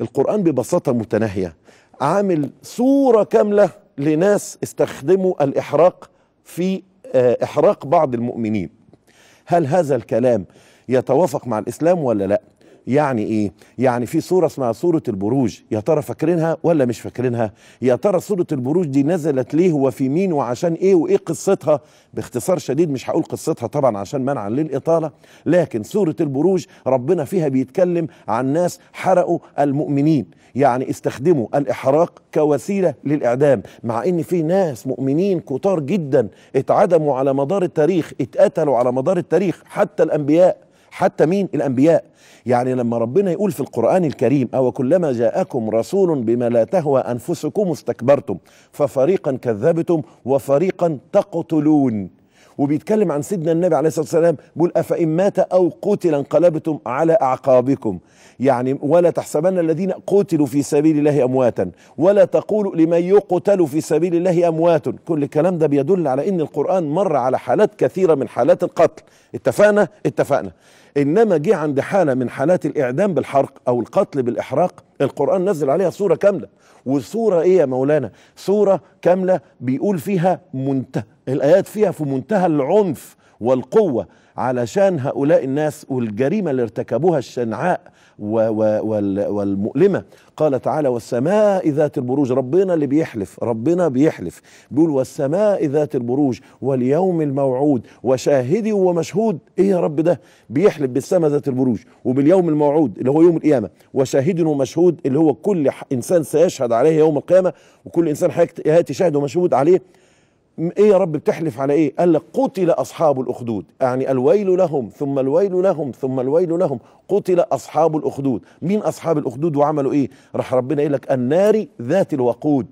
القرآن ببساطة متناهية عامل صورة كاملة لناس استخدموا الإحراق في آه، إحراق بعض المؤمنين هل هذا الكلام يتوافق مع الإسلام ولا لا يعني ايه يعني في صوره اسمها صوره البروج يا ترى فاكرينها ولا مش فاكرينها يا ترى صوره البروج دي نزلت ليه وفي مين وعشان ايه وايه قصتها باختصار شديد مش هقول قصتها طبعا عشان منعا للاطاله لكن سوره البروج ربنا فيها بيتكلم عن ناس حرقوا المؤمنين يعني استخدموا الاحراق كوسيله للاعدام مع ان في ناس مؤمنين كتار جدا اتعدموا على مدار التاريخ اتقتلوا على مدار التاريخ حتى الانبياء حتى مين الأنبياء يعني لما ربنا يقول في القرآن الكريم أو كلما جاءكم رسول بما لا تهوى أنفسكم استكبرتم ففريقا كذبتم وفريقا تقتلون وبيتكلم عن سيدنا النبي عليه الصلاه والسلام بيقول افان مات او قتل انقلبتم على اعقابكم يعني ولا تحسبن الذين قتلوا في سبيل الله امواتا ولا تقولوا لمن يقتل في سبيل الله اموات كل الكلام ده بيدل على ان القران مر على حالات كثيره من حالات القتل اتفقنا اتفقنا انما جه عند حاله من حالات الاعدام بالحرق او القتل بالاحراق القران نزل عليها سوره كامله وسوره ايه يا مولانا سوره كامله بيقول فيها منتهى الايات فيها في منتهى العنف والقوة علشان هؤلاء الناس والجريمة اللي ارتكبوها الشنعاء والمؤلمة قال تعالى والسماء ذات البروج ربنا اللي بيحلف ربنا بيحلف بيقول والسماء ذات البروج واليوم الموعود وشاهدي ومشهود ايه يا رب ده بيحلف بالسماء ذات البروج وباليوم الموعود اللي هو يوم القيامة وشاهد ومشهود اللي هو كل انسان سيشهد عليه يوم القيامة وكل انسان هياتي شاهد ومشهود عليه ايه يا رب بتحلف على ايه قال لك قتل اصحاب الاخدود يعني الويل لهم ثم الويل لهم ثم الويل لهم قتل اصحاب الاخدود مين اصحاب الاخدود وعملوا ايه راح ربنا يقول لك النار ذات الوقود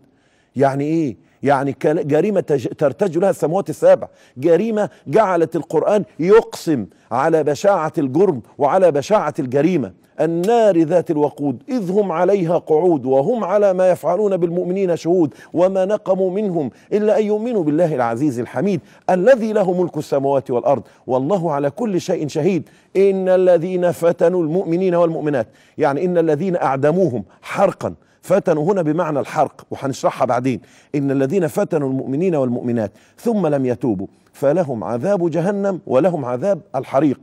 يعني ايه يعني جريمة ترتج لها السماوات السابع جريمة جعلت القرآن يقسم على بشاعة الجرم وعلى بشاعة الجريمة النار ذات الوقود إذ هم عليها قعود وهم على ما يفعلون بالمؤمنين شهود وما نقموا منهم إلا أن يؤمنوا بالله العزيز الحميد الذي له ملك السماوات والأرض والله على كل شيء شهيد إن الذين فتنوا المؤمنين والمؤمنات يعني إن الذين أعدموهم حرقا فتنوا هنا بمعنى الحرق وحنشرحها بعدين إن الذين فتنوا المؤمنين والمؤمنات ثم لم يتوبوا فلهم عذاب جهنم ولهم عذاب الحريق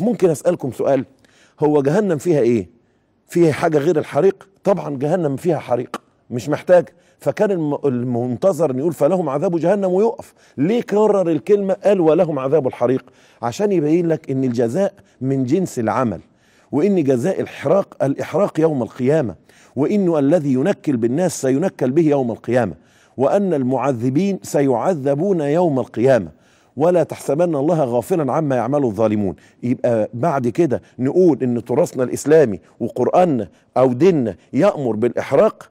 ممكن أسألكم سؤال هو جهنم فيها إيه فيها حاجة غير الحريق طبعا جهنم فيها حريق مش محتاج فكان المنتظر ان يقول فلهم عذاب جهنم ويقف ليه كرر الكلمه قال ولهم عذاب الحريق عشان يبين لك ان الجزاء من جنس العمل وإن جزاء الحراق الإحراق يوم القيامة وإنه الذي ينكل بالناس سينكل به يوم القيامة وأن المعذبين سيعذبون يوم القيامة ولا تحسبن الله غافلا عما يعمل الظالمون يبقى بعد كده نقول ان تراثنا الاسلامي وقراننا او ديننا يامر بالاحراق